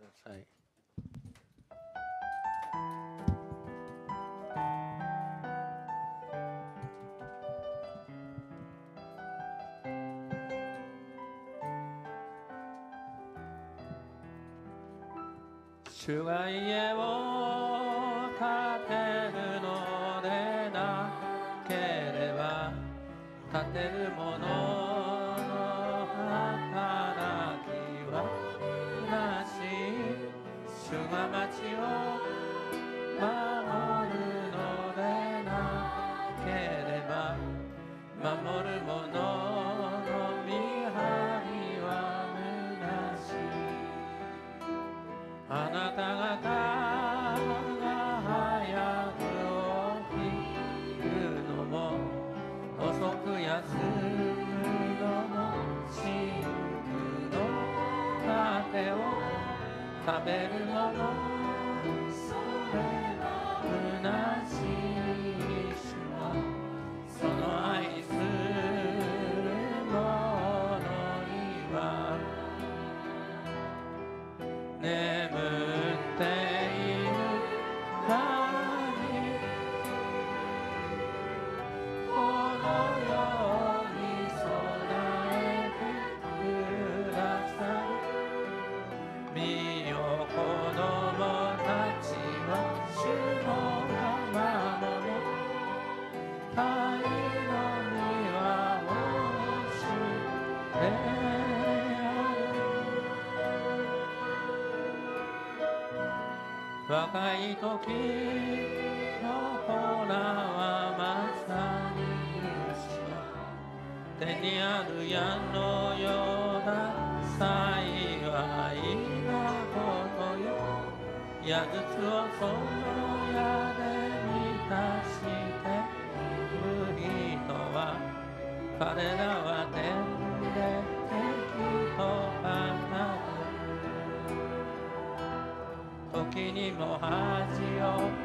ください。主が家を come in in the morning. 若い時の子らはまさに手にある矢のような幸いなことよ矢筒をその矢で満たしている人は彼らは天でにも恥を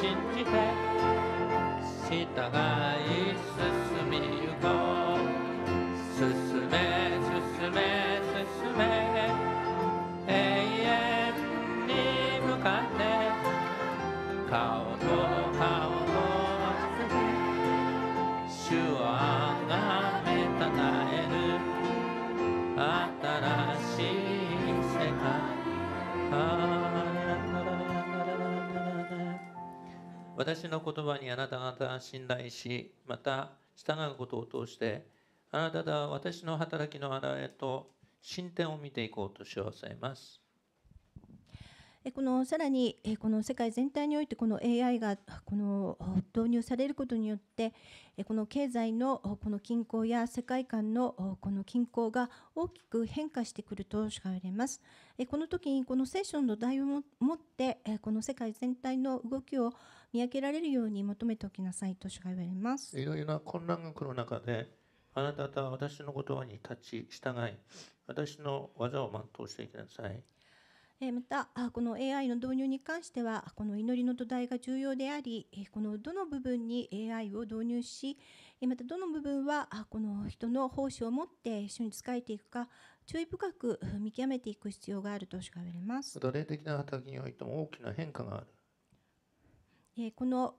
信じて従私の言葉にあなた方は信頼し、また従うことを通して、あなたが私の働きの現れと進展を見ていこうとしおさえます。このさらにこの世界全体においてこの AI がこの導入されることによってこの経済のこの均衡や世界観のこの均衡が大きく変化してくるとし知られます。この時にこのセッションの題を持ってこの世界全体の動きを見分けられるように求めておきなさいと主が言われます。いろいろな混乱が来る中で、あなた方は私の言葉に立ち従い、私の技を全うしていきなさい。えまたこの AI の導入に関してはこの祈りの土台が重要でありこのどの部分に AI を導入しまたどの部分はこの人の奉仕を持って一緒に仕えていくか注意深く見極めていく必要があるとしか言われます。奴隷的な働きにおいても大きな変化がある。この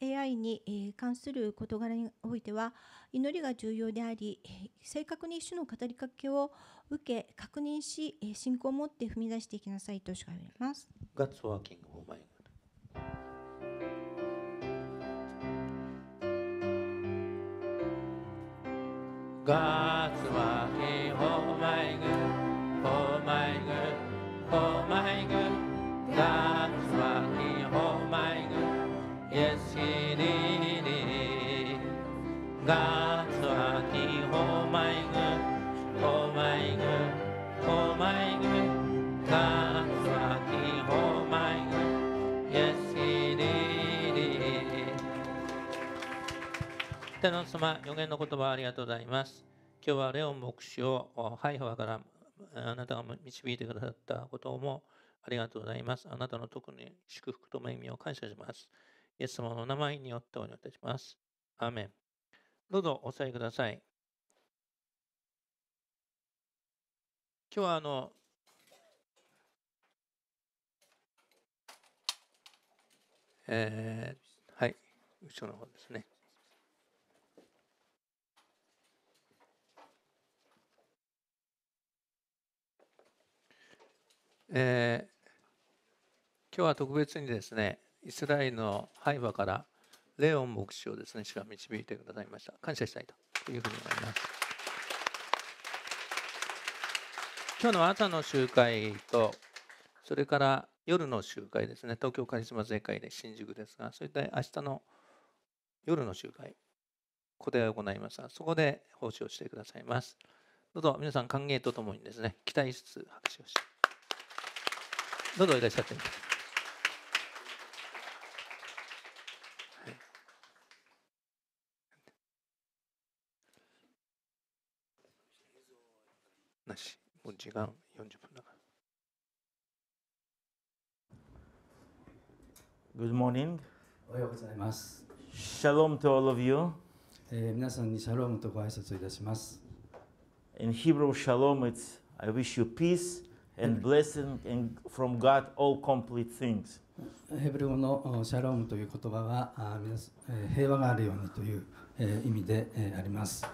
AI に関する事柄においては祈りが重要であり正確に主の語りかけを受け確認し信仰を持って踏み出していきなさいとしか言われます。God's working, o my God. ガーツは様、予言の言葉ありがとうございます。今日はレオン牧師をハイファからあなたが導いてくださったこともありがとうございます。あなたの特に祝福と恵みを感謝します。イエス様の名前によってお祈りいたします。アーメン。どうぞお座りください。今日はあの、えー、はい、後ろの方ですね。えー、今日は特別にですねイスラエルの廃馬からレオン牧師をですね主が導いてくださいました感謝したいというふうに思います今日の朝の集会とそれから夜の集会ですね東京カリスマ税会で新宿ですがそれで明日の夜の集会ここで行いますがそこで奉仕をしてくださいますどうぞ皆さん歓迎とともにですね期待しつつ拍手をしてどうぞいらっしゃって。なし、もう時間40分だから。Good morning. おはようございます。Shalom to all of you. えー、皆さんにシャロームとご挨拶いたします。In Hebrew, shalom, it's I wish you peace and mm. blessing and from God all complete things. ヘブル語のシャロームという言葉は平和があるようにという意味であります。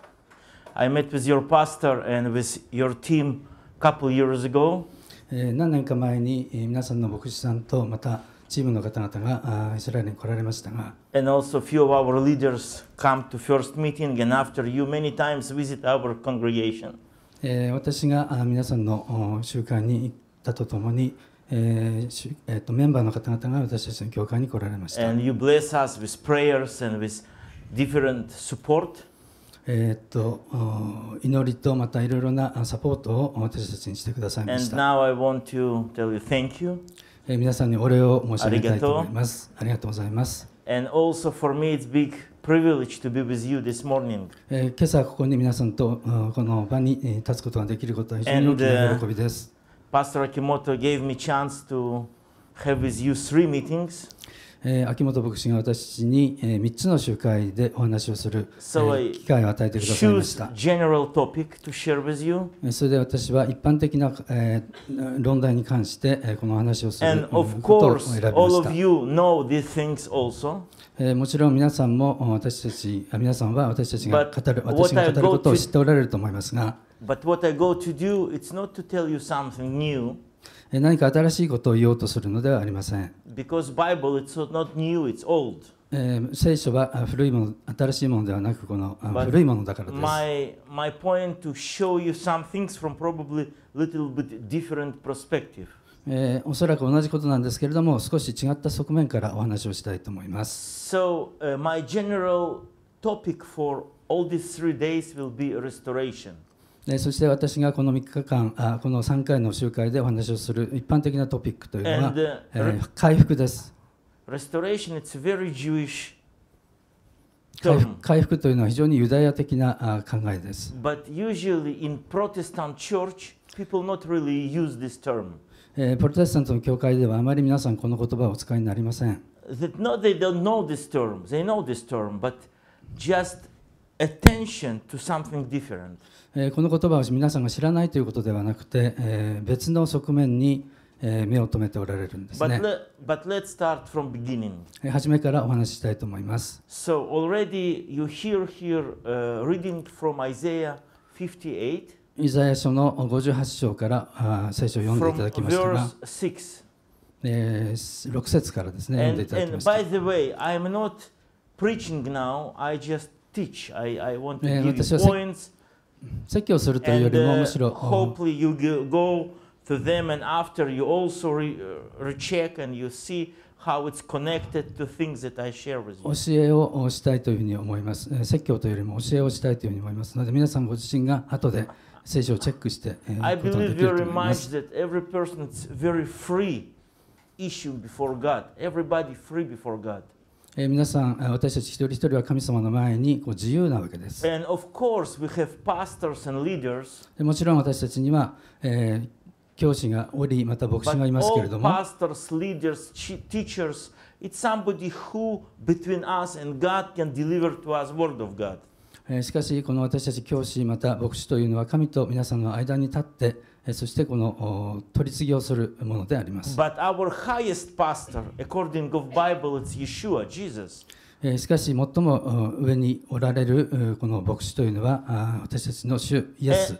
I met with your pastor and with your team a couple years ago. 何年か前に皆さんの牧師さんとまたチームの方々がイスラエルに来られましたが。And also few of our leaders come to first meeting and after you many times visit our congregation. え私が皆さんの集会に行ったとともに、えーえー、とメンバーの方々が私たちの教会に来られました。And you bless us with prayers and with different support. えっと祈りとまたいろいろなサポートを私たちにしてくださいました。you you. 皆さんにお礼を申し上げたいと思います。ありがとうございます。And also for me it's big privilege to be with you this morning. 今朝ここに皆さんとこの場に立つことができることは非常に大きな喜びです。Pastor Akimoto gave me chance to have with you three meetings. 秋元牧師が私に3つの集会でお話をする機会を与えてくださいました。それで私は一般的な論題に関してこの話をすることを選びました。もちろん皆さんも私たち、皆さんは私たちが語る、私が語ることを知っておられると思いますが、何か新しいことを言おうとするのではありません。聖書は古いもの、新しいものではなく、この古いものだからです。My, my えー、おそらく同じことなんですけれども少し違った側面からお話をしたいと思います。So,、uh, my general topic for all these three days will be restoration. そして私がこの3日間あ、この3回の集会でお話をする一般的なトピックというのは、And, uh, えー、回復です。Restoration, it's very Jewish 回復回復というのは非常にユダヤ的な考えです。But usually in Protestant church, people not really use this term. えー、プロテスタントの教会ではあまり皆さんこの言葉をお使いになりません。a t この言葉を皆さんが知らないということではなくて、えー、別の側面に、えー、目を留めておられるんですね b 初めからお話ししたいと思います、so、already you hear h e r uh, reading from i s イザヤ書の58章から聖書を読んでいただきましたえー、6節からですね、読んでいただきました。私は説教するというよりも、むしろ、h 教えをしたいというふうに思います。説教というよりも教えをしたいというふうに思いますので、皆さんご自身が後で、聖書をチェックして、えー、I believe you're reminded that every person is very free issue before God. Everybody free before God. えー、皆さん、私たち一人一人は神様の前にこう自由なわけです。And of course we have pastors and leaders. もちろん私たちには、えー、教師がおり、また牧師がいますけれども。pastors, leaders, teachers, it's somebody who between us and God can deliver to us word of God. しかし、この私たち教師、また牧師というのは、神と皆さんの間に立って、そしてこの取り次ぎをするものであります。しかし、最も上におられるこの牧師というのは、私たちの主、イエス、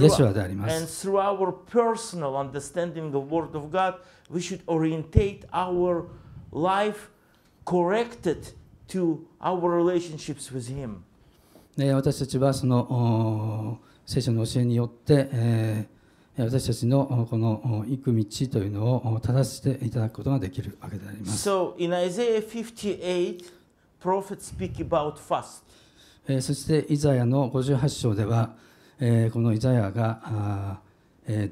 イエスはであります。e s h e n u r a t i o n s 私たちはその聖書の教えによって、えー、私たちのこの行く道というのを正していただくことができるわけであります。So in Isaiah 58, prophets speak about fast. そしてイザヤの58章では、このイザヤが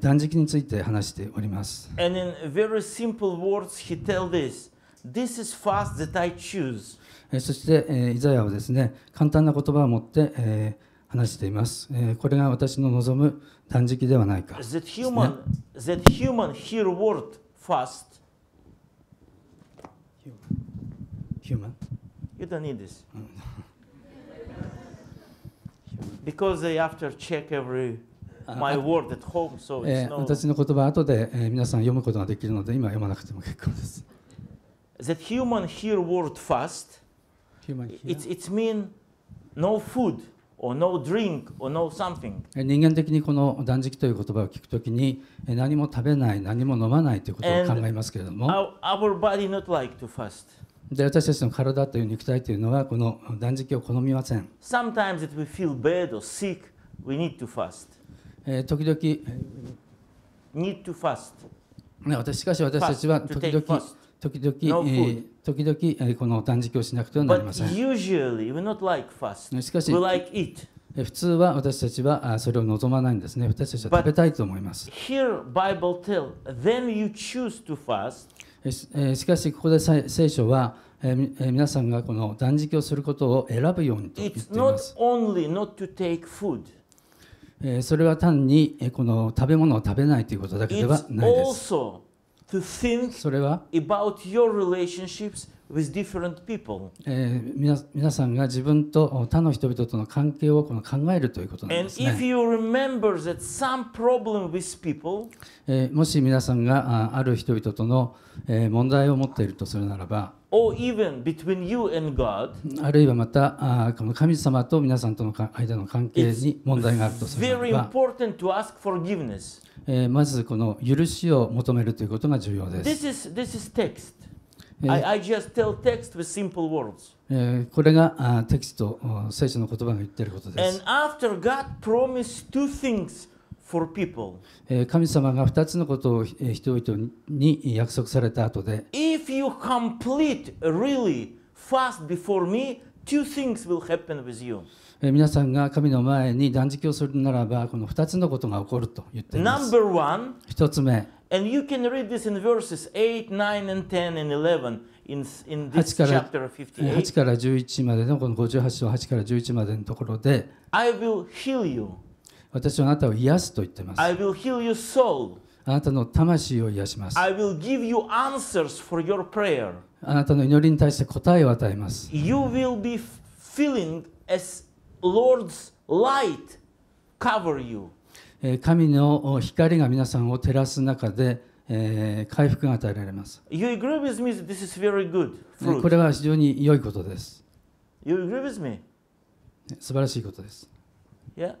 断食について話しております。And in very simple words, he tells this: This is fast that I choose. そして、えー、イザヤはですね簡単な言葉を持って、えー、話しています、えー、これが私の望む断食ではないか、that human, that human hear word fast human you don't need this because they after check every my word at home so it's no 私の言葉後で、えー、皆さん読むことができるので今読まなくても結構です that human hear word fast 人間的にこの断食という言葉を聞くときに何も食べない何も飲まないということを考えますけれども t l e 私たちの体という肉体というのはこの断食を好みません s o 時々私しかし私たちは時々 f a 時々、no 時々、この断食をしなくてはなりません。Usually, like しかし、like 普通は私たちはそれを望まないんですね。私たちは食べたいと思います。Here, fast. しかし、ここで聖書は、えー、皆さんがこの断食をすることを選ぶようにと言っています。それは単にこの食べ物を食べないということだけではないです。to think about your relationships with different people. えー、皆さんが自分と他の人々との関係をこの考えるということなんですね。And if you remember that some problem with people, えー、もし皆さんがある人々との、えー、問題を持っているとするならば、あるいはまた神様と皆さんとの間の関係に問題があるとするのでまずこの許しを求めるということが重要です。これがテキスト、聖書の言葉が言っていることです。for people. 神様が2つのことを人々に約束された後で、If you complete really fast before me, two things will happen with you. 皆さんが神の前に断食をするならば、この2つのことが起こると言っています。Number one, 1つ目、And you can read this in verses 8, 9, and 10 and 11 in, in this 8から chapter 58. 8から11までのこの58と8から11までのところで、I will heal you. 私はあなたを癒すと言っています。I will heal your soul. あなたの魂を癒します。I will give you answers for your prayer. あなたの祈りに対して答えを与えます。You will be feeling as Lord's light cover you. 神の光が皆さんを照らす中で、えー、回復が与えられます。You agree with me that this is very good fruit. これは非常に良いことです。You agree with me? 素晴らしいことです。Yeah?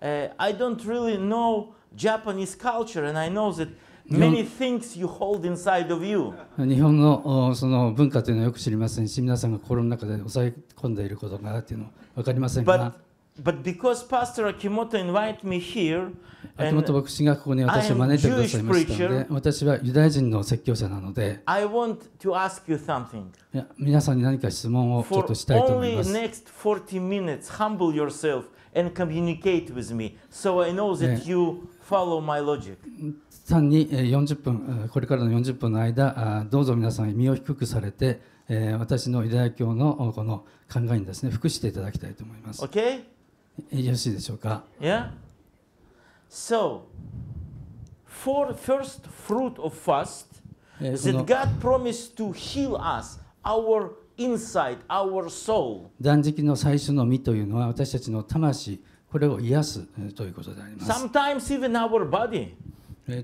uh, I don't really know Japanese culture, and I know that many things you hold inside of you. 日本のその文化というのはよく知りませんし、皆さんが心の中で抑え込んでいることがあるというのは分かりませんが。But, but because Pastor Akimoto invited me here, 秋元牧師がここに私を招いてくださいましたので、私はユダヤ人の説教者なので、I want to ask you something. いや皆さんに何か質問をちょっとしたいと思います。For only next 40 minutes, humble yourself. and communicate with me. So I know that you follow my logic. 単に40分、これからの40分の間、どうぞ皆さん身を低くされて、私のユダヤ教のこの考えにですね、服していただきたいと思います。Okay? よろしいでしょうか Yeah? So, for first fruit of fast, that God promised to heal us, our inside our soul. 断食の最初の身というのは私たちの魂、これを癒すということであります。Sometimes even our body.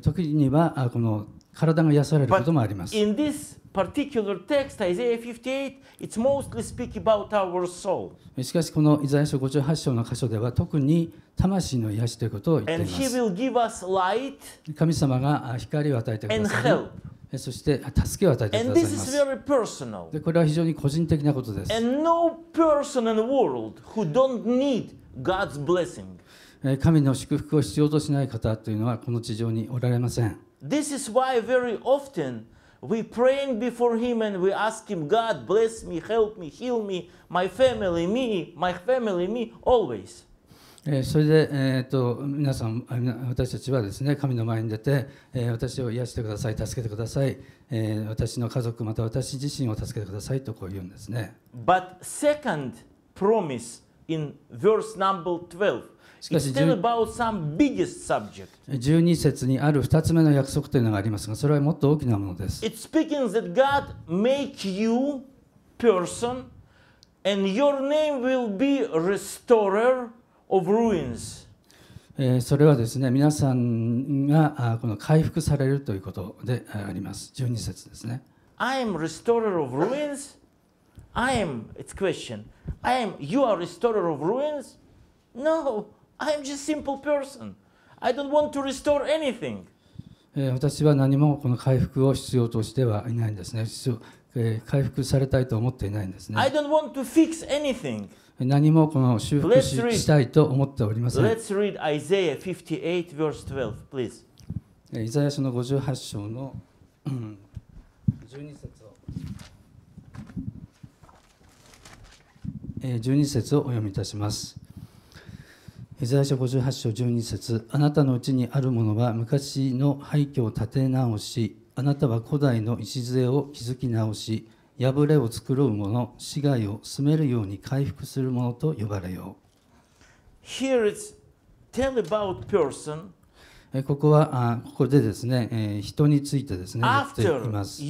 時にはこの体が癒されることもあります。In this particular text, Isaiah 58, it's mostly speak about our soul. しかし、このイザヤ書58章の箇所では、特に魂の癒しということを言っています。神様が光を与えてください。そして助けを与えてくださいます。でこれは非常に個人的なことです。No、神の祝福を必要としない方というのはこの地上におられません。This is why very often we praying before Him and we ask Him, God bless me, help me, heal me, my family, me, my family, me, always. えそれで、えーと、と皆さん私たちはですね神の前に出て、え私を癒してください助けてください、え私の家族また私自身を助けてくださいとこう言うんですね。But second promise in verse number 12 It's still about some biggest subject. 12節にある2つ目の約束というのがありますがそれはもっと大きなものです。It's speaking that God make you person and your name will be restorer of ruins. それはですね、皆さんがこの回復されるということであります。12節ですね。I am restorer of ruins. I am, it's question. I am, you are restorer of ruins? No, I am just simple person. I don't want to restore anything. 私は何もこの回復を必要としてはいないんですね。回復されたいと思っていないんですね。I don't want to fix anything. 何もこの修復ししたいと思っておりません。Let's read Isaiah 58 verse 12, please. イザヤ書の58章の12節を12節をお読みいたします。イザヤ書58章12節あなたのうちにあるものは昔の廃墟を建て直し、あなたは古代の礎を築き直し、破れを作ろう者、死骸をすめるように回復する者と呼ばれよう。Here i s tell about person. ここはあ、ここでですね、え人についてですね、言っています。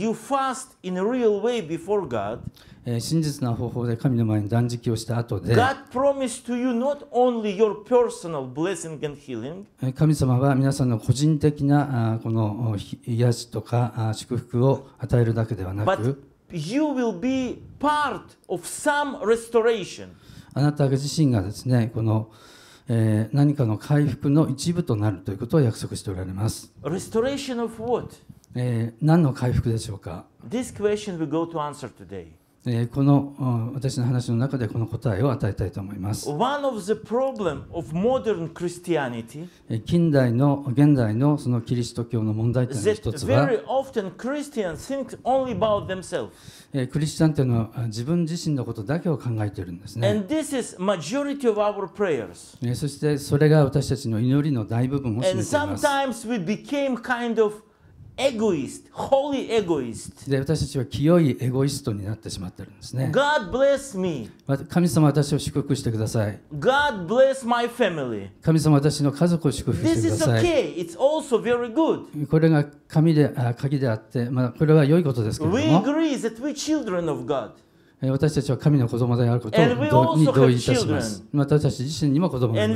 真実な方法で神の前に断食をした後で、神様は皆さんの個人的なこの癒しとか祝福を与えるだけではなく、you will be part of some restoration. あなた自身がですね、この、えー、何かの回復の一部となるということを約束しておられます。Restoration of what? えー、何の回復でしょうか This question we go to answer today. えこの私の話の中でこの答えを与えたいと思います。One of the problem of modern Christianity 近代の現代のそのキリスト教の問題点の一つは very often Christians think only about themselves. クリスチャンというのは自分自身のことだけを考えているんですね。And this is majority of our prayers. そしてそれが私たちの祈りの大部分を占めています。And sometimes we became kind of egoist, holy egoist. で私たちは清いエゴイストになってしまってるんですね。God bless me. 神様私を祝福してください。God bless my family. 神様私の家族を祝福してください。This is okay. It's also very good. これが神であ鍵であって、まあこれは良いことですけれども。We agree that we children of God. 私たちは神の子供であることに同意いたします。私たち自身にも子供がす。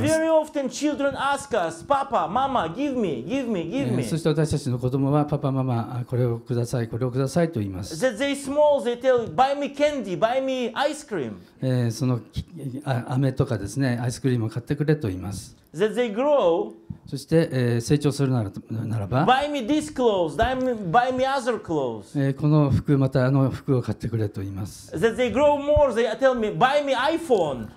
そして私たちの子供は、パパ、ママ、これをください、これをくださいと言います。その飴とかですね、アイスクリームを買ってくれと言います。that they grow, そして、えー、成長するならならば、buy me this clothes, buy me, buy me other clothes. えー、この服、またあの服を買ってくれと言います。That they grow more, they tell me, buy me iPhone,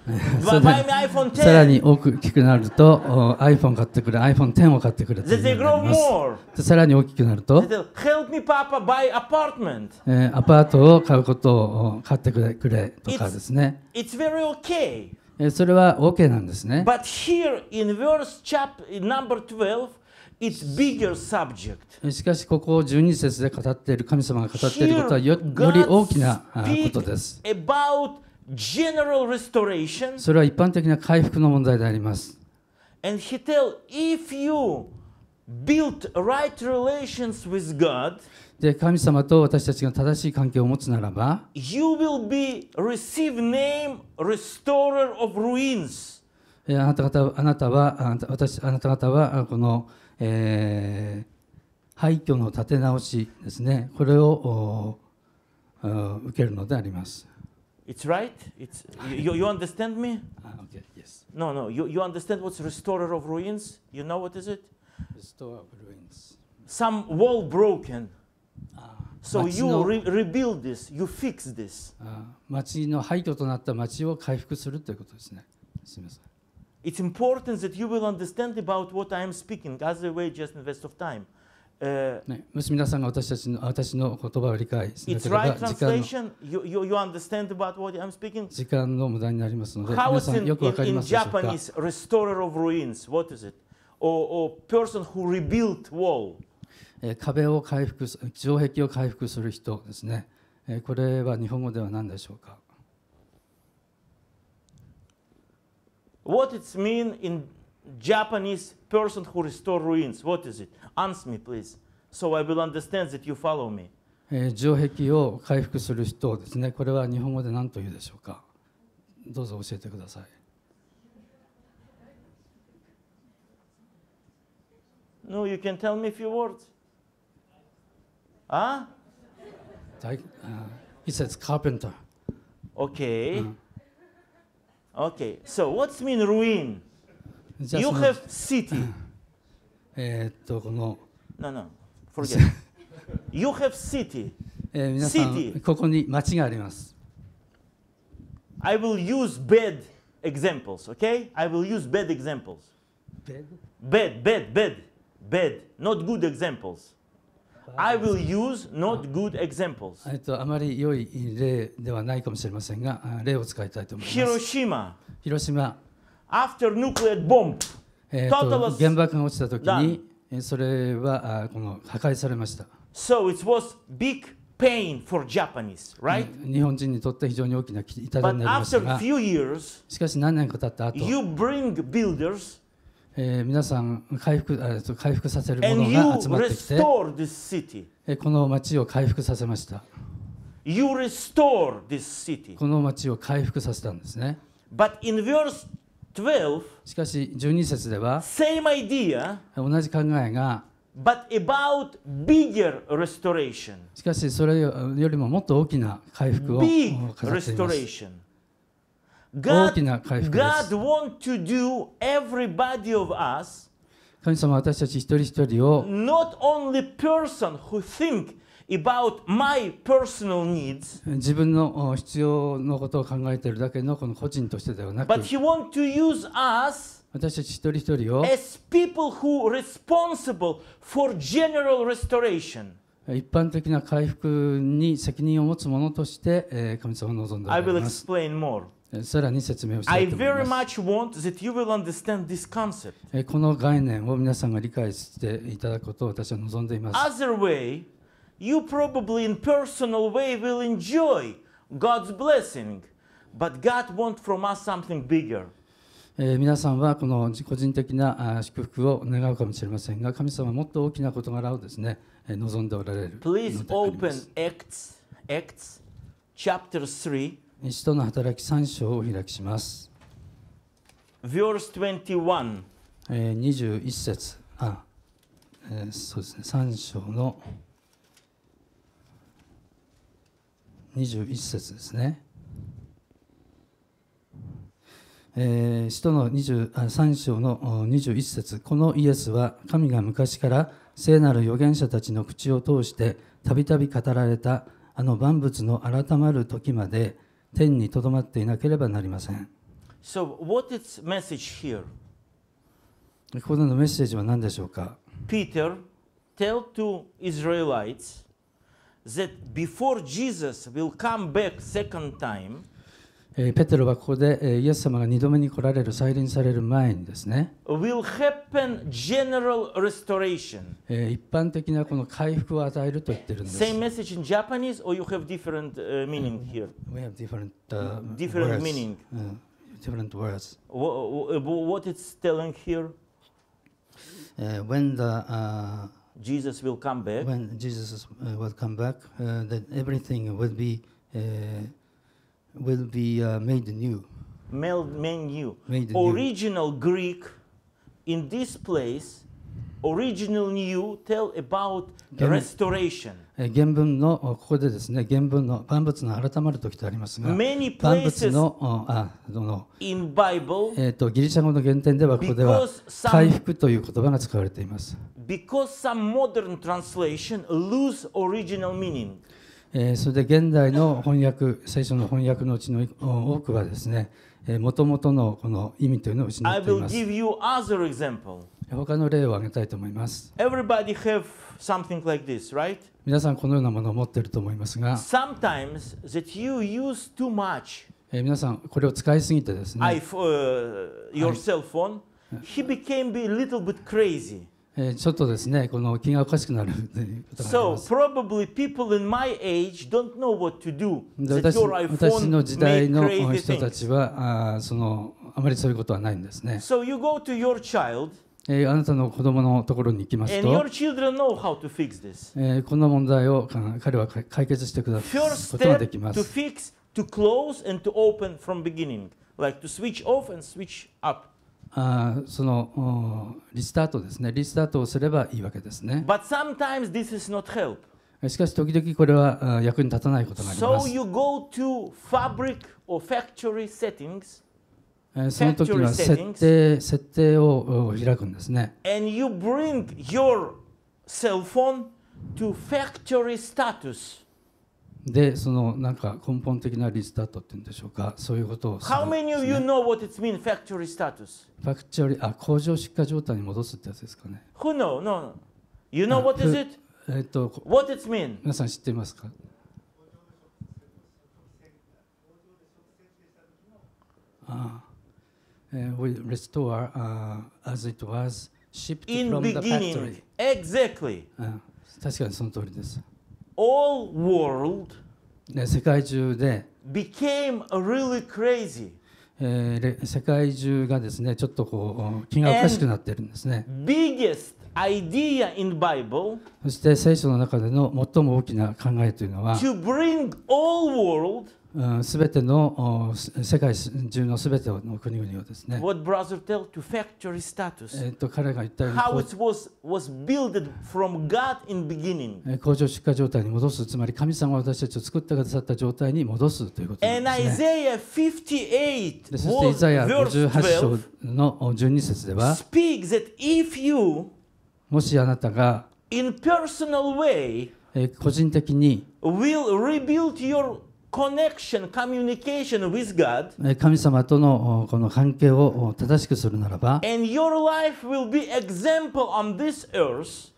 buy me iPhone 10. さらに大きくなると、iPhone 買ってくれ、iPhone 10を買ってくれと言います。That they grow more. さらに大きくなると、help me papa buy apartment. えー、アパートを買うことを買ってくれくれとかですね。It's, it's very okay. それは OK なんですね。しかしここを12節で語っている神様が語っていることはより大きなことです。それは一般的な回復の問題であります。Tell, right、God, で神様と私たちが正しい関係を持つならば You will be r e c e i v e name restorer of ruins あなた方あなたはあなた私あなた方はこの、えー、廃墟の立て直しですねこれを受けるのであります。It's right? It's, you, you understand me? okay, yes. No, no, you, you understand what's restorer of ruins? You know what is it? Restorer of ruins. Some wall broken. So you re rebuild this, you fix this. 町の廃墟となった町を回復するということですね。すみません。It's important that you will understand about what I am speaking, as a way just invest of time. ね、さんが私たちの私の言葉を理解しなければ時間の時間の無駄になりますので、皆さんよくわかりますでしょうか in Japanese, restorer of ruins, Or, or person who rebuilt wall. 壁を回復城壁を回復する人ですねこれは日本語では何でしょうか What it's mean in Japanese person who restore ruins? What is it? Answer me, please. So I will understand that you follow me. 城壁を回復する人ですね。これは日本語で何と言うでしょうかどうぞ教えてください。No, you can tell me a few words. Huh? Like, uh, he says carpenter. Okay. Uh. Okay. So what's mean ruin? Just eh, you have city. えっとこの。No no. Forget. you have city. えー、皆さん city. I will use bad examples. Okay. I will use bad examples. Bed. Bed bed bed bed. Not good examples. I will use not good examples. えっと、あまり良い例ではないかもしれませんが、例を使いたいと思います。広島。広島。After nuclear bomb. えっと、原爆が落ちたときに、それはあこの破壊されました。So it was big pain for Japanese, right? 日本人にとって非常に大きな痛みになりましたが、しかし何年か経った後、you bring builders えー、皆さん回復あ回復させるものが集まってきて、えこの街を回復させました。この街を回復させたんですね。しかし、12節では同じ考えがしかし、それよりももっと大きな回復を God, 大きな回復です。God want to do everybody of us 神様は私たち一人一人を not only person who think about my personal needs 自分の必要のことを考えているだけのこの個人としてではなく but he want to use us 私たち一人一人を as people who responsible for general restoration 一般的な回復に責任を持つ者として神様を望んでおります。I will explain more. さらに説明をしたいと思います。この概念を皆さんが理解していただくことを私は望んでいます。Other way, you probably in personal way will enjoy God's blessing, but God wants from us something bigger. えー、皆さんはこの個人的な祝福を願うかもしれませんが、神様はもっと大きな事柄をですね、えー、望んでおられる。Please open Acts, Acts chapter 3使徒の働き3章を開きします。Verse 21. えー、21節。あ、えー、そうですね。3章の21節ですね。えー、使徒の23章の21節このイエスは神が昔から聖なる預言者たちの口を通してたびたび語られたあの万物の改まる時まで天にとどまっていなければなりません。So, what is message here? ここでのメッセージは何でしょうか Peter tell to Israelites that before Jesus will come back second time, えペテロはここで、えイエス様が2度目に来られる、再臨される前にですね、will happen general restoration. え一般的なこの回復を与えると言ってるんです。Same message in Japanese or you have different、uh, meaning here? We have different,、uh, different words. meaning.、Uh, different words. What it's telling here? Uh, when the uh, Jesus will come back, when Jesus will come back, uh, that everything will be uh, will be uh, made new. Made new. Made original new. Greek in this place, original new tell about Gen- restoration. 原文のここでですね、原文の万物の改まる時とありますが、Many 万物のあの in Bible, えーとギリシャ語の原点ではここでは回復という言葉が使われています。Because some modern translation lose original meaning. それで現代の翻訳最初の翻訳のうちの多くはですね、もともとのこの意味というのを失っています。他の例を挙げたいと思います。皆さんこのようなものを持っていると思いますが、皆さんこれを使いすぎてですね、はい、ちょっとですね、この気がおかしくなるということがあります。So probably people in my age don't know what to do. 私私の時代の人たちはあそのあまりそういうことはないんですね。So you go to your child. あなたの子供のところに行きますと、えー、この問題を彼は解決してくださることができます。To fix, to close and to open from beginning, like to switch off and switch up. あそのリスタートですね、リスタートをすればいいわけですね。But sometimes this is not help. しかし時々これは役に立たないことがあります。So you go to fabric or factory settings. その時は設定設定を開くんですね。And you bring your cell phone to factory status. でそのなんか根本的なリスタートっていうんでしょうかそういうことを、ね、How many of you know what it means factory status? Factory あ工場出荷状態に戻すってやつですかね Who know? No, no. You know what is it? えっと What it mean? 皆さん知ってますかああ、えー、We restore、uh, as it was shipped In from beginning. the factory Exactly 確かにその通りです all world 世界中で became really crazy. えー、世界中がですねちょっとこう気がおかしくなってるんですね。Biggest idea in Bible, そして聖書の中での最も大きな考えというのは to bring all world すべての世界中のすべての国々をですね。What brother tell to factory status? えっと彼が言ったように。How it was was built from God in beginning. 工場出荷状態に戻す、つまり神様が私たちを作ってくださった状態に戻すということですね。And Isaiah 58 verse 12. そしてイザヤ58章の12節では。Speak that if you もしあなたが in personal way 個人的に will rebuild your connection, communication with God, 神様とのこの関係を正しくするならば、and your life will be example on this earth,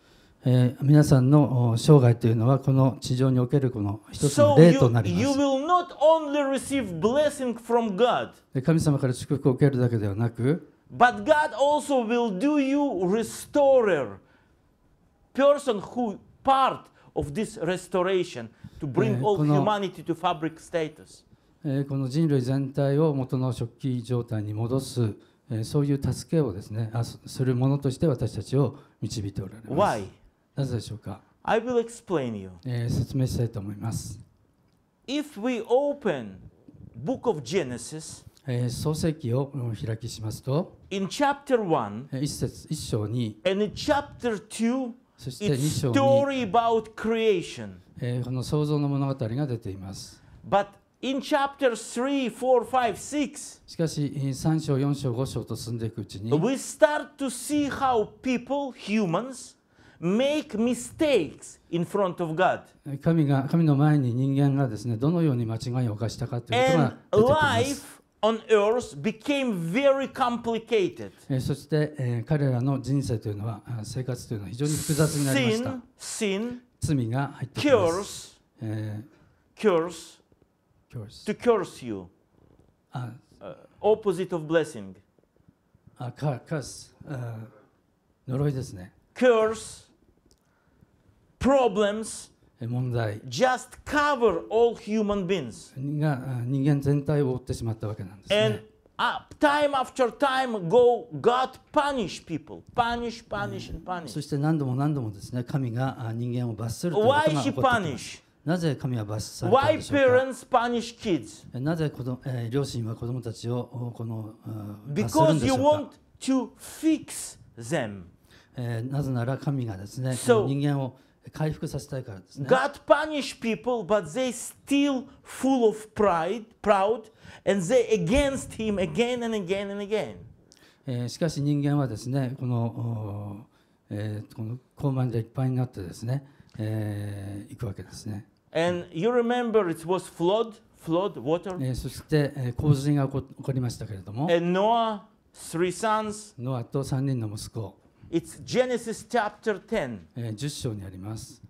えー、皆さんの生涯というのはこの地上におけるこの一つの例となります。So、神様から祝福を受けるだけではなく、But God also will do you restorer, person who part of this restoration. to bring all humanity to fabric status. この人類全体を元の食器状態に戻す、そういう助けをですね、するものとして私たちを導いておられます。Why? なぜでしょうか I will explain you. 説明したいと思います。If we open book of Genesis, 創世記を開きしますと、In chapter 1, 一節一章に、and in chapter 2, そして2章に、It's story about creation. えー、この創造の物語が出ています。But in chapter 3, 4, 5, 6, しかし、3章、4章、5章と進んでいくうちに、we start to see how people, humans, make mistakes in front of God. 神が神の前に人間がですね、どのように間違いを犯したかということが出てきます。on earth became very complicated. そして彼らの人生というのは生活というのは非常に複雑になりました。Sin, sin 罪が入ってきます。curse、えー、curse curse to curse you あ、uh, opposite of blessing あ、か、curse、uh, 呪いですね。curse problems 問題 just cover all human beings が人間全体を覆ってしまったわけなんですね。time after time go God punish people punish punish and punish そして何度も何度もですね神が人間を罰するということが起こっていますなぜ神は罰されたでしょうか Why parents punish kids? なぜ子供、えー、両親は子供たちをこの、えー、罰するんでしょうか Because you want to fix them、えー、なぜなら神がですね、so, 人間を回復させたいからですね God punish people but they still full of pride proud and they against him again and again and again. えー、しかし人間はですねこの,、えー、この高慢でいっぱいになってですね、えー、行くわけですね。And you remember it was flood, flood, water. えー、そして、えー、洪水が起こ起こりましたけれども。And Noah, three sons. ノアと3人の息子。It's Genesis chapter 10. えー、10章にあります。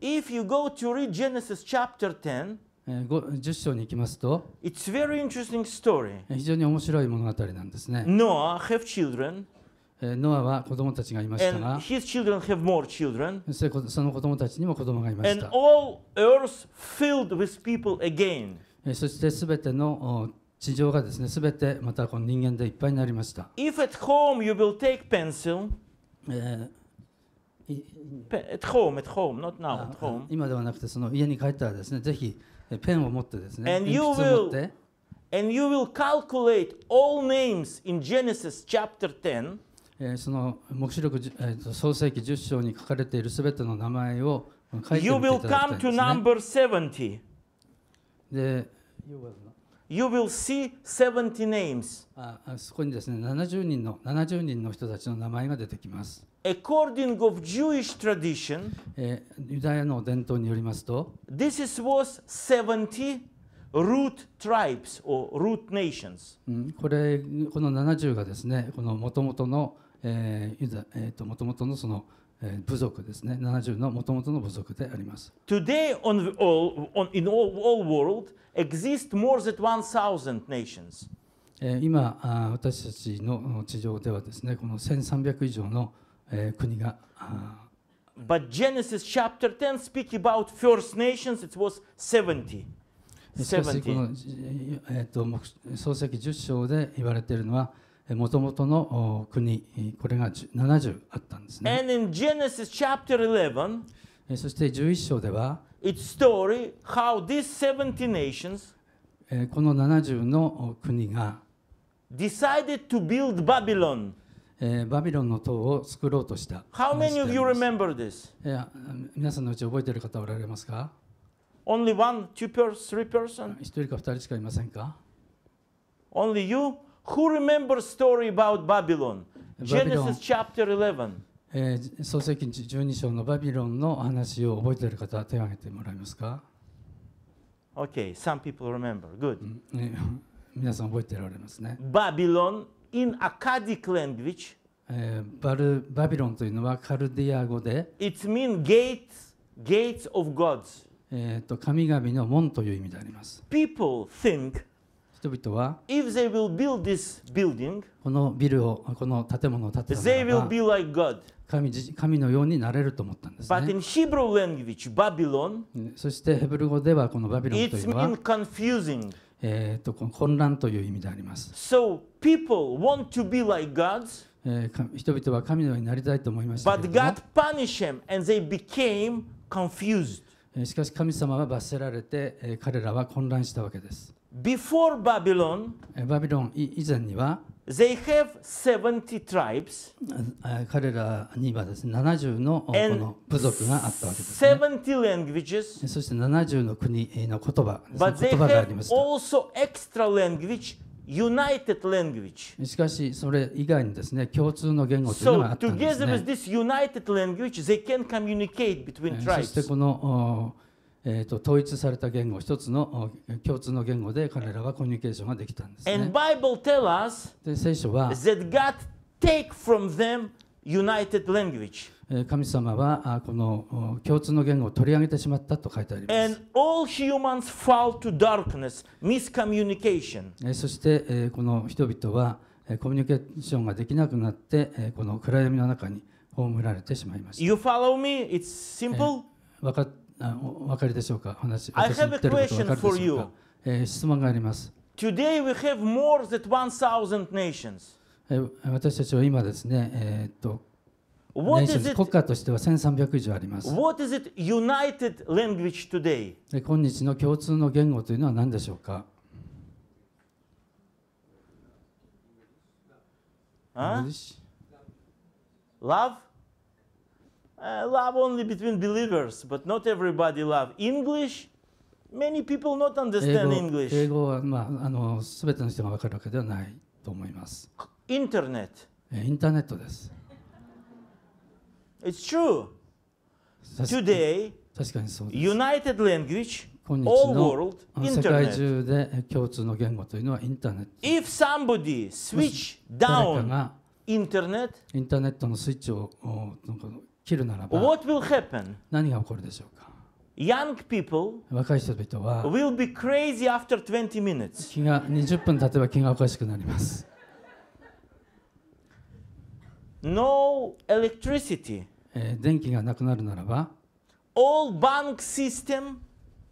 If you go to read Genesis chapter 10, 10章に行きますと、非常に面白い物語なんですね。ノアは子供たちがいましたが、その子供たちにも子供がいました。そして全ての地上がですね、全てまたこの人間でいっぱいになりました。今ではなくて、その家に帰ったらですね、ぜひ。ペンを持ってですね。And you will, a その目視力創世記10章に書かれているすべての名前を書いてくださいで you will see 70 names. あそこにですね70人の、70人の人たちの名前が出てきます。according of Jewish tradition, えー、ユダヤの伝統によりますと、this is, was 70 root tribes or root nations. これこの70がですね、この元々の、えー、ユダえっ、ー、と元々のその、えー、部族ですね、70の元々の部族であります。Today on, on in all, all world exist more than 1,000 nations. 今、私たちの地上ではですね、この1300以上のえー、国が。But Genesis chapter 10 speak about First Nations, it was 70. 70えー、と創世記10章で言われているのは、もともとの国、これが70あったんですね。And in Genesis chapter 11, そして11章では、It's story how these 70 nations この70の国が decided to build Babylon. えー、バビロンの塔を作ろうとした。How many of you remember this? いや皆さんのうち覚えている方おられますか Only one, two, three person? 一人か二人しかいませんか Only you? Who remembers story about Babylon? Genesis chapter 11. えー、創世記12章のバビロンの話を覚えている方は手を挙げてもらえますか ?Okay, some people remember. Good. 皆さん覚えておられますね。Babylon in Akkadic language, えー、バルバビロンというのはカルディア語で、it means gates, gates of gods. えー、と神々の門という意味であります。People think 人々は if they will build this building, このビルをこの建物を建てた they な will らば be like God. 神自神のようになれると思ったんです But ね。in Hebrew language, Babylon, そしてヘブル語ではこのバビロンとい it うのは means confusing. えー、とこ混乱という意味であります。人々は神のようになりたいと思います。しかし神様は罰せられて、え彼らは混乱したわけです。以前には、They have 70 tribes. 彼らにはですね、70のこの部族があったわけです、ね。70 languages. そして70の国の言葉、But 言葉がありました。Also extra language, united language. しかし、それ以外にですね、共通の言語というのがあったんですね。So together with this united language, they can communicate between tribes. そしてこのえー、と統一された言語一つの共通の言語で彼らはコミュニケーションができたんです、ね。And Bible tell us で聖書は that God take from them united language. 神様はこの共通の言語を取り上げてしまったと書いてあります。And all humans fall to darkness, miscommunication. そしてこの人々はコミュニケーションができなくなってこの暗闇の中に葬られてしまいました。You follow me? It's simple? 分かっお分かりでしょうか話私言ってることかでしょうか、えー、質問があります。Today we have more than 1 nations. 私たちは今ですね、えー、っと、What 国家としては1300以上あります。What is it united language today? 今日の共通の言語というのは何でしょうかあ Love? uh, love only between believers, but not everybody love English. Many people not understand English. 英語は、まあ、あの全ての人が分かるわけではないと思います。インターネット。インターネットです。It's true. Today, 確かにそうです。united language, 今日の world, 世界中でえ共通の言語というのはインターネット。If somebody switch down インターネットのスイッチをおなんか切るならば What will happen? 何が起こるでしょうか Young people 若い人々は will be crazy after 20 minutes. 気が20分経てば気がおかしくなります。No electricity. 電気がなくなるならば All bank system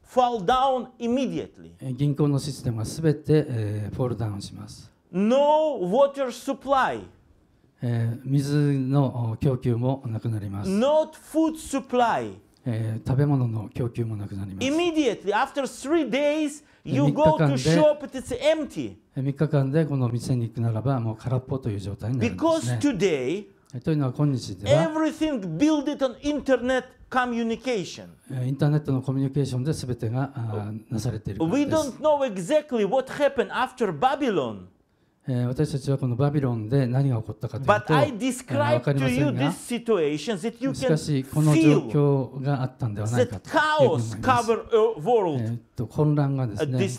fall down immediately. 銀行のシステムがすべてフォールダウンします。No water supply. えー、水の供給もなくなります。Not food supply. えー、食べ物の供給もなくなります。Immediately after three days, you go to shop, it's empty. 3日間でこの店に行くならばもう空っぽという状態になります、ね。Because today, というのは今日では Everything built on internet communication. インターネットのコミュニケーションで全てがなされているからです。We don't know exactly what happened after Babylon. 私たちはこのバビロンで何が起こったかというと分かりませんがしかしこの状況があったんではないかといううえっと混乱がですね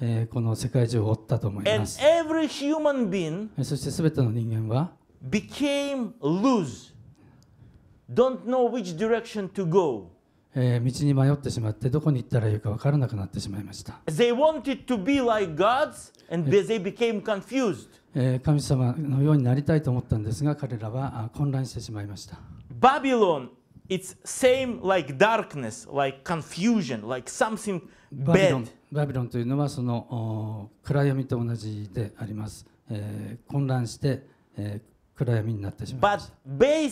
えこの世界中を追ったと思います。そしてすべての人間は became l o えー、道に迷ってしまってどこに行ったらいいか分からなくなってしまいました。神様のようになりたいと思ったんですが彼らは混乱してしまいました。バビロン、バビロンというのはその暗闇と同じであります。えー、混乱して、えー、暗闇になってしまい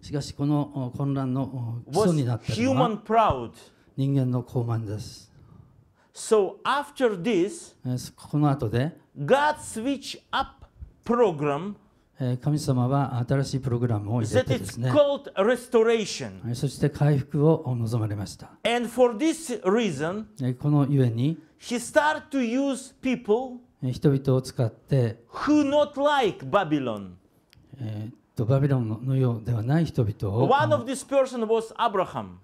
しかしこの混乱の基礎になっているのは人間の傲慢です。So after this, この後で God switch up program 神様は新しいプログラムを入れてですね。そして回復を望まれました。And for this reason, このゆえに、he started to use people 人々を使って、who not like Babylon. とバビロンのようではない人々を。One of this person was Abraham.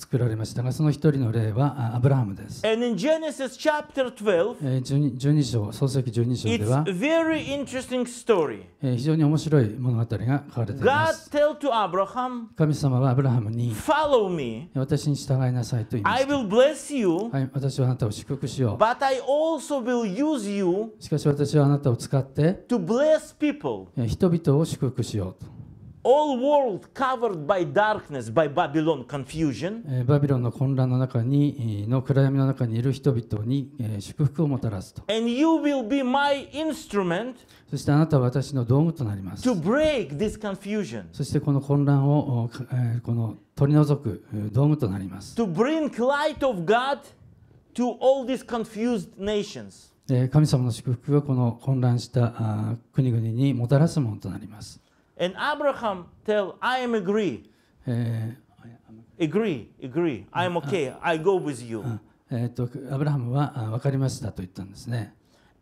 作られましたがその一人の例はアブラハムです。12, 12章、創世記12章では very interesting story. 非常に面白い物語が書かれています。Abraham, 神様はアブラハムに Follow me. 私に従いなさいと言いました。I will bless you, はい、私はあなたを祝福しよう。But I also will use you しかし私はあなたを使って to bless people. 人々を祝福しようと。と all world covered by darkness, by Babylon confusion. バビロンの混乱の中にの暗闇の中にいる人々に祝福をもたらすと。And you will be my instrument. そしてあなたは私の道具となります。To break this confusion. そしてこの混乱をこの取り除く道具となります。To bring light of God to all these confused nations. 神様の祝福はこの混乱した国々にもたらすものとなります。And Abraham tell, I am agree. Eh, agree, agree. I am ah, okay. Ah. I go with you. えっと、アブラハムは分かりましたと言ったんですね。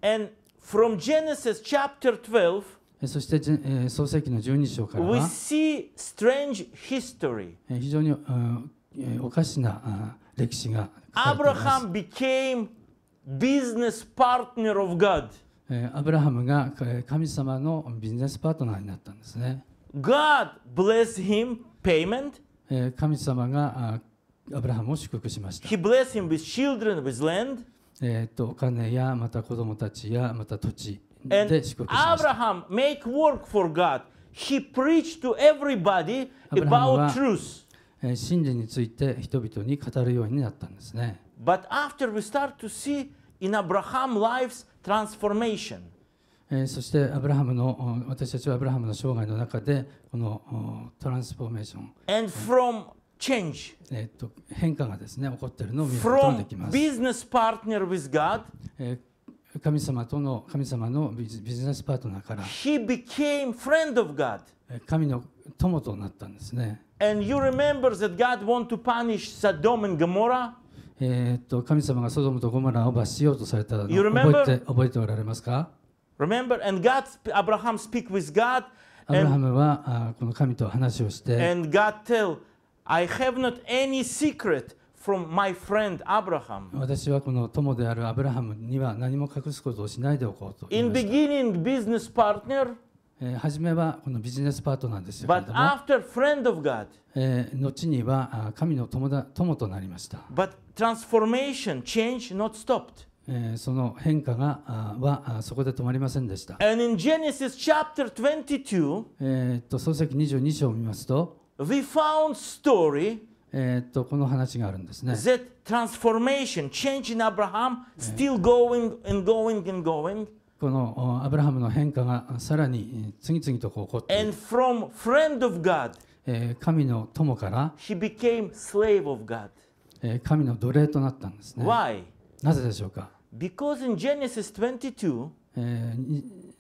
And ah, eh, from Genesis chapter 12, そしてえー創世紀の eh, we see strange history. 非常に、えー、おかしな歴史が。Abraham became business partner of God. アブラハムが神様のビジネスパートナーになったんですね。God bless him payment. 神様がアブラハムを祝福しました。He blessed him with children, with land. えっと、お金やまた子供たちやまた土地で祝福しました。And Abraham make work for God. He preached to everybody about truth. 真理について人々に語るようになったんですね。But after we start to see in Abraham life's transformation. そしてアブラハムの私たちはアブラハムの生涯の中でこのトランスフォーメーション And from change えっと変化がですね起こっているのを見ることができます business partner with God 神様との神様のビジネスパートナーから He became friend of God 神の友となったんですね And you remember that God want to punish Sodom and Gomorrah えー、っと神様がソドムとゴモラを罰しようとされたのを覚えて覚えておられますか Remember, and God, Abraham speak with God. アブラハムはあこの神と話をして。And God tell, I have not any secret from my friend Abraham. 私はこの友であるアブラハムには何も隠すことをしないでおこうと。In beginning, business partner. えー、初めはこのビジネスパートナーですよ。But after friend of God. えー、後には神の友だ友となりました。But transformation, change not stopped. えー、その変化がはそこで止まりませんでした。And in Genesis chapter 22, えっと創世記22章を見ますと、we found story えっとこの話があるんですね。That transformation, change in Abraham, still going and going and going. このアブラハムの変化がさらに次々と起こって a n God, 神の友から神の奴隷となったんですね。Why? なぜでしょうか Because in Genesis 22,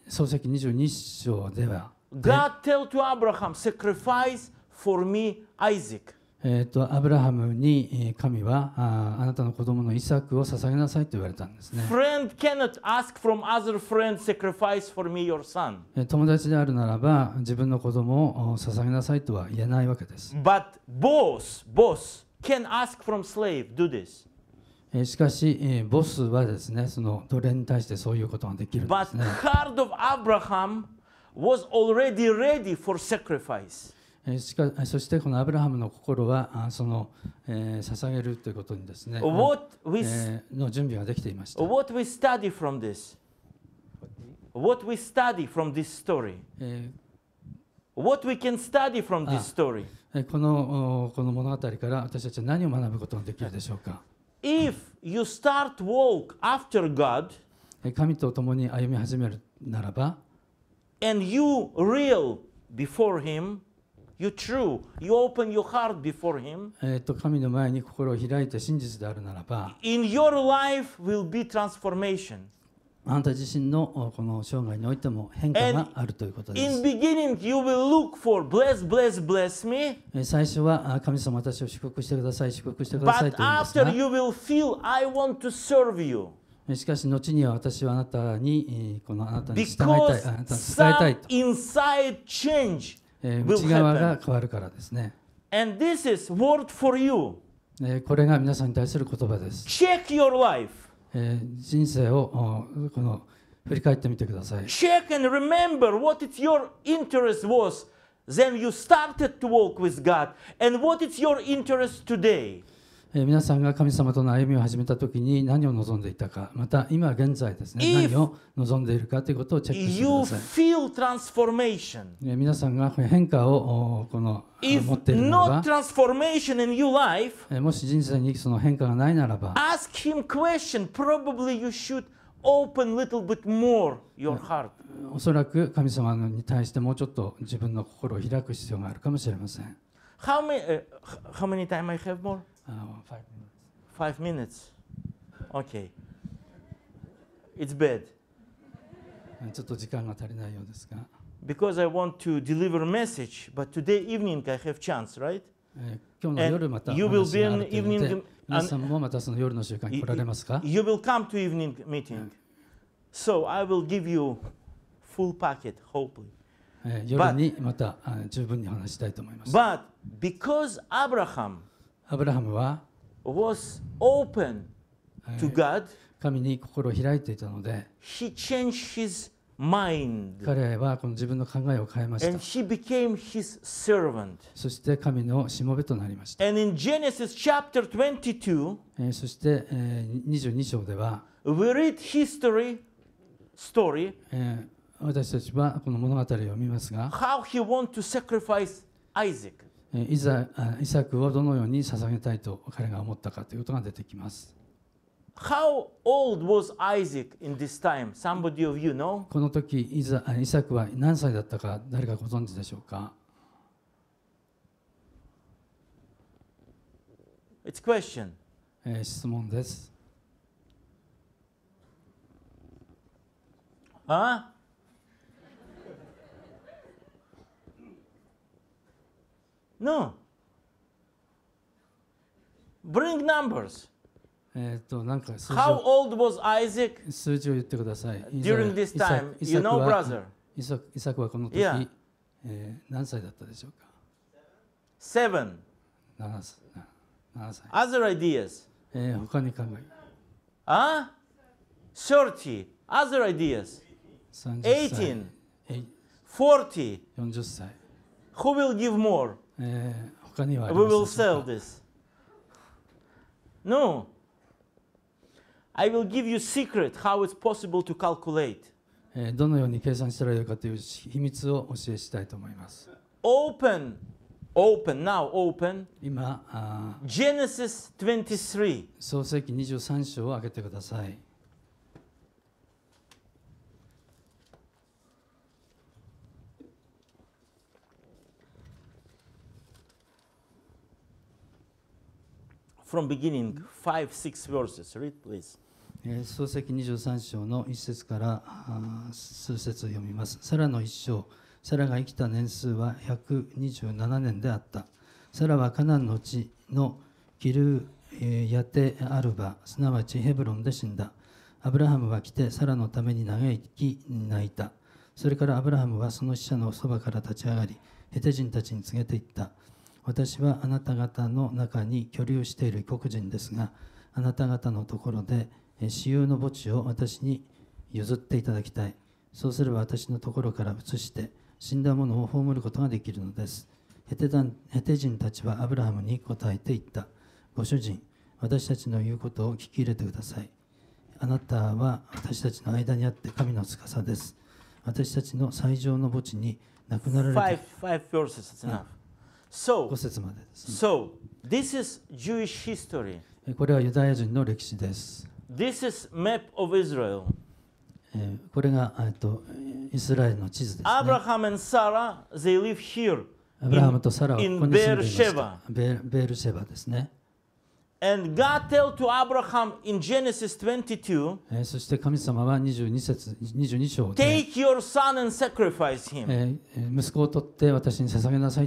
創世記22章では God told to Abraham, sacrifice for me Isaac. えーと、アブラハムに神はああなたの子供のイサクを捧げなさいと言われたんですね。友達であるならば自分の子供を捧げなさいとは言えないわけです。But boss, boss can ask from slave, do this. しかし、ボスはですね、その奴隷に対してそういうことができるんですね。But heart of Abraham was already ready for sacrifice. しかそしてこのアブラハムの心はその、えー、捧げるということにですね、What we, えー、の準備ができていました。What we study from this? What we study from this story? What we can study from this story? このこの物語から私たちは何を学ぶことができるでしょうか If you start walk after God, 神と共に歩み始めるならば、and you real before Him, えっと神の前に心を開いて真実であるならば、In your life will be t r a い s f o で m a t i o あなた自身のこの生涯においても変化があるということです。最初は神様私を祝福してください、祝福してくださいと言いますが。しかし、後には私はあなたにこのあなたに従いたい、あなたに伝えたいと。えー、内側が変わるからですね。And this is word for you. えこれが皆さんに対する言葉です。Check your life. え人生をこの振り返ってみてください。Check and remember what it your interest was. Then you started to walk with God. And what is your interest today? え皆さんが神様との歩みを始めた時に何を望んでいたかまた今現在ですね何を望んでいるかということをチェックしてください皆さんが変化をこの持っているもし人生にその変化がないならば ask him question probably you should open little bit more your heart おそらく神様に対してもうちょっと自分の心を開く必要があるかもしれません How many, uh, how many time I have more? Uh, five minutes. Five minutes. Okay. It's bad. ちょっと時間が足りないようですが。Because I want to deliver a message, but today evening I have chance, right? 今日の夜また you will be in evening 皆さんもまたその夜の習慣に来られますか You will come to evening meeting. So I will give you full packet, hopefully. 夜にまた十分に話したいと思います。But because Abraham アブラハムは神に心を開いていたので彼はこの自分の考えを変えましたそして神のしもべとなりましたそして22章では私たちはこの物語を見ますが how he want to s a c r i イザイサクはどのように捧げたいと彼が思ったかということが出てきます。How old was Isaac in this time? Somebody of you know? この時イザイサクは何歳だったか誰かご存知でしょうか It's question. 質問です。あ、huh? No. Bring numbers. えっと、なんか数字 How を old was Isaac 数字を言ってください。during this time? You know, brother. イサクイサクはこの時、Yeah. えー何歳だったでしょうか Seven. 7歳。7歳 Other ideas. えー他に考え Huh? 30. Other ideas. 30歳 Eighteen. えい 40. 40歳 Who will give more? えー、他にはあり We will ますでしょ sell うか this. No. I will give you secret how it's possible to calculate. えーどのように計算したらよいかという秘密を教えしたいと思います。Open, open, now open 今、あー Genesis 23. 創世記23章を開けてください。from beginning, five, six verses. Read, please. 創世記23章の1節から数節を読みます。サラの一生、サラが生きた年数は127年であった。サラはカナンの地のキルヤテアルバ、すなわちヘブロンで死んだ。アブラハムは来てサラのために長生き泣いた。それからアブラハムはその死者のそばから立ち上がり、ヘテ人たちに告げていった。私はあなた方の中に居留している異国人ですがあなた方のところで私有の墓地を私に譲っていただきたいそうすれば私のところから移して死んだ者を葬ることができるのですヘテヘテ人たちはアブラハムに答えていったご主人私たちの言うことを聞き入れてくださいあなたは私たちの間にあって神の司です私たちの最上の墓地に亡くなられ v e e s e s 5節までです、ね。So, this is Jewish history. これはユダヤ人の歴史です。This is map of Israel. これがえっとイスラエルの地図です、ね。アブラハムサラ、they live here. アブラハムとサラはここに住んでいました。ベールシェバですね。And God tell to Abraham in Genesis 22, eh, "Take your son and sacrifice え him. Eh,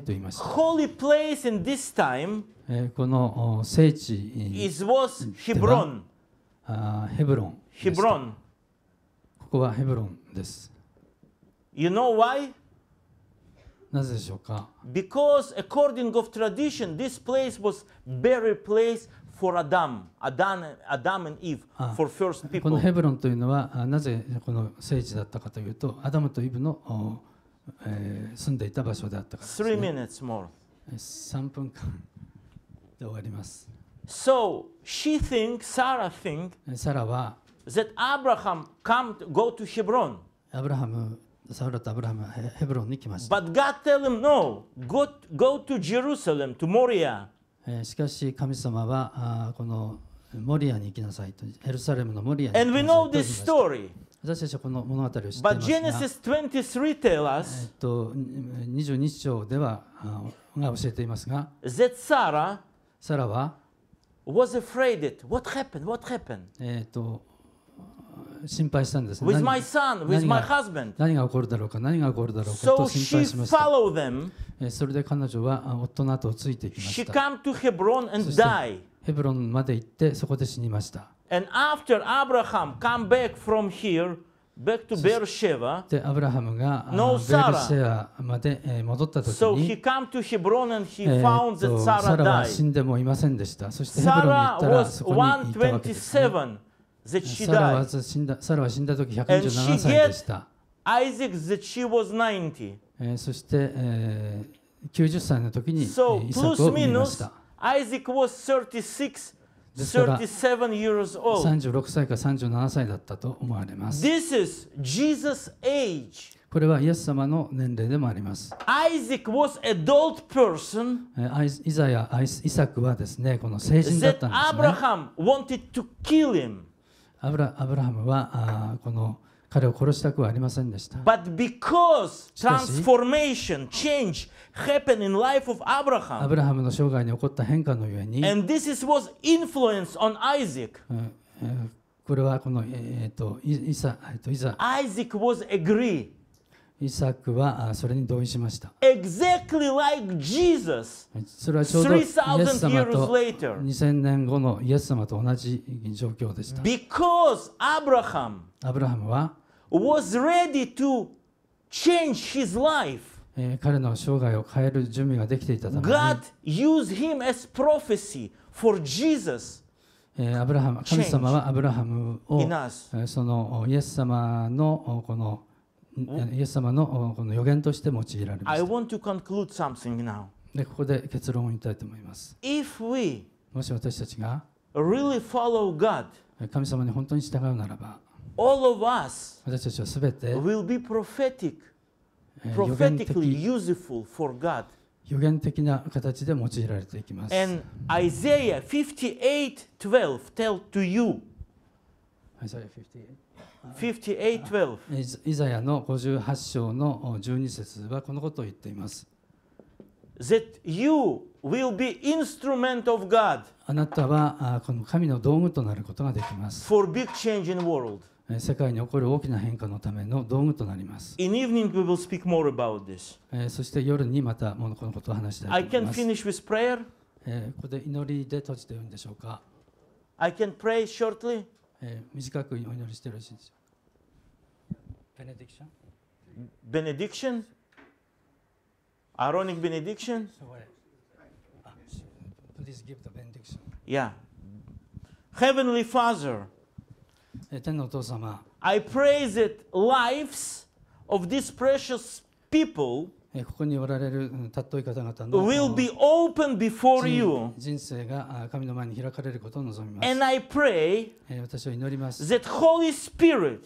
eh, Holy place in this time えーこのお聖地えー is was Hebron. Hebron. Hebron. あーヘブロンでした。Hebron. You know why? なぜでしょうか Because according of tradition, this place was buried place for Adam, Adam, Adam and Eve, for first people. このヘブロンというのはなぜこの聖地だったかというと、アダムとイブの、えー、住んでいた場所であったからです、ね。t minutes more. 3分間で終わります。So she thinks, Sarah thinks, サラは that Abraham come to go to Hebron. アブラハムサウラとアブラハムはヘブロンに来ました。But God tell him no, go, go to Jerusalem, to Moriah. しかし神様はこのモリアに行きなさいとエルサレムのモリアに行きなさいと言いました。私たちはこの物語を知っていますが、But 23 tell us, えっと22章ではが教えていますが、that s サラは was afraid it. What happened? What happened? えっと心配したんです。With my son, with my husband. 何が起こるだろうか、何が起こるだろうかと心配しました。So、she followed them. それで彼女は夫の後をついていきました。She came to Hebron and died. ヘブロンまで行ってそこで死にました。And after Abraham came back from here, back to Beersheba, でアブラハムがベルシェアまで戻った時に、so、he came to Hebron and he found that Sarah died. サラは死んでもいませんでした。そしてヘブロンに行ったらそこにいたわけです、ね。that she サラは died. 死んだサラは死んだ時 And she 127歳でした。Isaac, that she was 90. えーそして、えー90歳の時に、え So, ーイサ plus クを産みまし minus, た。Isaac was 36, ですから、37 years old. 36歳か37歳だったと思われます。This is Jesus' age. これはイエス様の年齢でもあります。Isaac was adult person えーアイイザヤ、アイスイサクはですね、この成人だっ that たんですね。Abraham wanted to kill him. アブラアブラハムはあこの彼を殺したくはありませんでした。But because transformation, change happened in life of Abraham, アブラハムの生涯に起こった変化のゆえに、and this is was influence on Isaac. これはこの、えー、とイザ、えー、とイザ。Isaac was agree. イサクはそれに同意しました。Exactly like、Jesus, それはちょうどイエス様と2000年後のイエス様と同じ状況でした。Because Abraham アブラハムは was ready to change his life. 彼の生涯を変える準備ができていたために God u s e him as prophecy for Jesus. アブラハム神様はアブラハムをそのイエス様のこのイエス様のこの予言として用いられました。で、ここで結論を言いたいと思います。もし私たちが really follow God, 神様に本当に従うならば、all of us 私たちはすべて will be prophetic, prophetically useful for God. 予言的な形で用いられていきます。And Isaiah 58:12 tell to you. Isaiah 58 58:12イザヤの58章の12節はこのことを言っています。That you will be instrument of God. あなたはこの神の道具となることができます。For big change in the world. 世界に起こる大きな変化のための道具となります。In evening we will speak more about this. そして夜にまたこのことを話したいと思います。I can finish with prayer. ここで祈りで閉じているんでしょうか。I can pray shortly. Benediction? Aaronic benediction? Ah, please give the benediction. Yeah. Heavenly Father, I praise that lives of these precious people ここにおられる尊い方々の will be open before you. 人生が神の前に開かれることを望みます。And I pray 私は祈ります。that Holy Spirit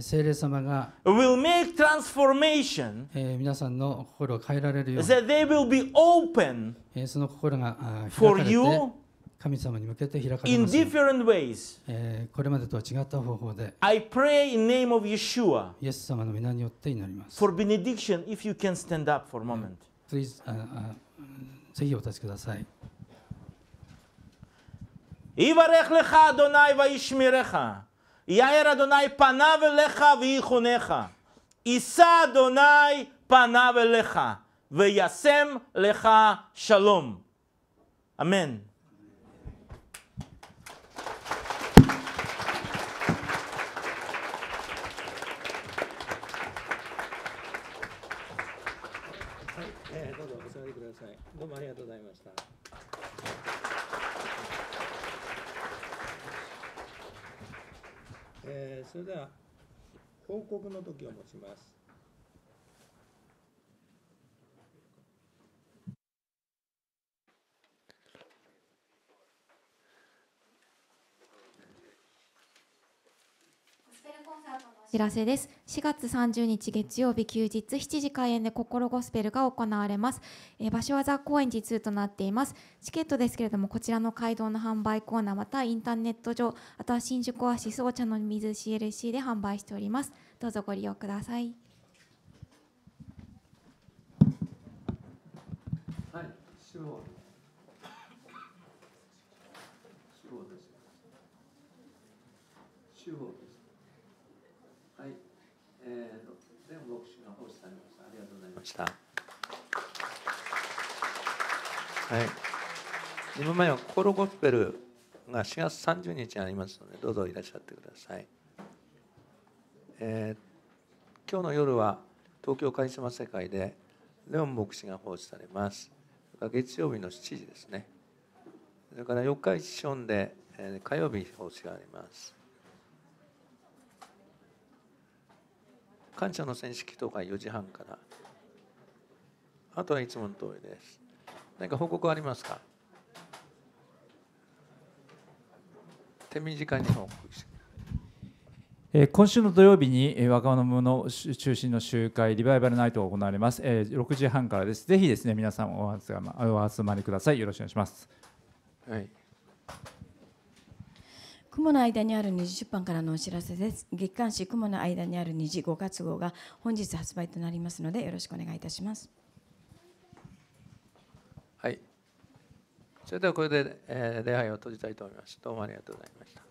聖霊様が will make transformation 皆さんの心を変えられるように that they will be open その心が開かれて for you 神様に向けて開かれます、これまでとは違った方法で、イヴァレクレハドナイバイシミレハ、ヤエラドナイパナヴェレハウィーホネハ、イサドナイパナヴェレハ、ウェヤセムレハシャロム。ださい。どうもありがとうございました。えー、それでは報告の時を持ちます。スペルコンサート知らせです4月30日月曜日休日7時開演で心ゴスペルが行われます、えー、場所はザ・高円寺2となっていますチケットですけれどもこちらの街道の販売コーナーまたインターネット上あとは新宿オアシスお茶の水 CLC で販売しておりますどうぞご利用くださいはい、した。はい。今まではコールゴスペルが4月30日にありますので、どうぞいらっしゃってください。えー、今日の夜は東京カリスマ世界でレオン牧師が奉仕されます。月曜日の7時ですね。それから4日一シで、えー、火曜日奉仕があります。感謝の戦式とか4時半からあとはいつもの通りです。何か報告ありますか手短に報告して今週の土曜日に若者もの中心の集会リバイバルナイトが行われます。6時半からです。ぜひですね皆さんお集まりください。よろしくお願いします。はい。雲の間にある二次出版からのお知らせです。月刊誌雲の間にある二次5月号が本日発売となりますのでよろしくお願いいたします。はい。それではこれでえ礼拝を閉じたいと思います。どうもありがとうございました。